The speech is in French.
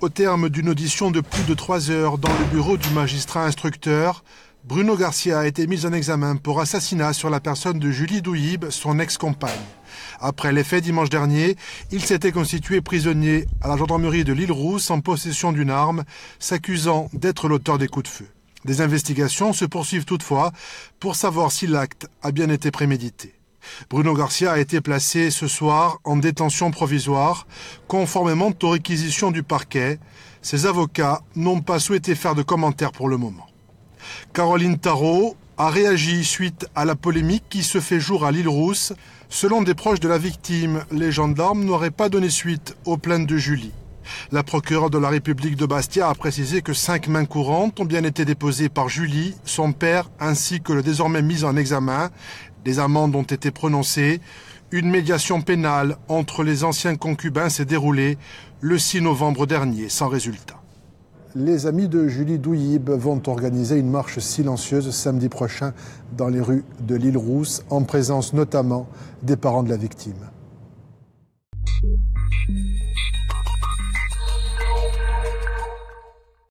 Au terme d'une audition de plus de trois heures dans le bureau du magistrat instructeur, Bruno Garcia a été mis en examen pour assassinat sur la personne de Julie Douib, son ex-compagne. Après les faits dimanche dernier, il s'était constitué prisonnier à la gendarmerie de l'île Rousse en possession d'une arme, s'accusant d'être l'auteur des coups de feu. Des investigations se poursuivent toutefois pour savoir si l'acte a bien été prémédité. Bruno Garcia a été placé ce soir en détention provisoire, conformément aux réquisitions du parquet. Ses avocats n'ont pas souhaité faire de commentaires pour le moment. Caroline Tarot a réagi suite à la polémique qui se fait jour à l'île Rousse. Selon des proches de la victime, les gendarmes n'auraient pas donné suite aux plaintes de Julie. La procureure de la République de Bastia a précisé que cinq mains courantes ont bien été déposées par Julie, son père, ainsi que le désormais mis en examen. Des amendes ont été prononcées. Une médiation pénale entre les anciens concubins s'est déroulée le 6 novembre dernier, sans résultat. Les amis de Julie Douyib vont organiser une marche silencieuse samedi prochain dans les rues de l'île Rousse, en présence notamment des parents de la victime.